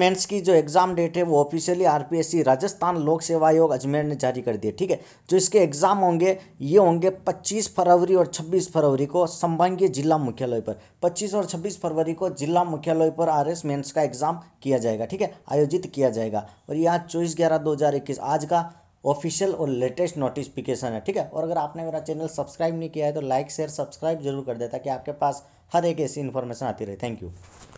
mains की जो exam date है वो ऑफिशियली आरपीएससी राजस्थान लोक सेवा आयोग अजमेर ने जारी कर दी है ठीक है जो इसके एग्ज़ाम होंगे ये होंगे 25 फरवरी और 26 फरवरी को संभागीय जिला मुख्यालय पर 25 और 26 फरवरी को जिला मुख्यालय पर आर एस मेन्स का एग्ज़ाम किया जाएगा ठीक है आयोजित किया जाएगा और यह आज चौबीस ग्यारह दो आज का ऑफिशियल और लेटेस्ट नोटिफिकेशन है ठीक है और अगर आपने मेरा चैनल सब्सक्राइब नहीं किया है तो लाइक शेयर सब्सक्राइब जरूर कर देता कि आपके पास हर एक ऐसी इन्फॉर्मेशन आती रहे थैंक यू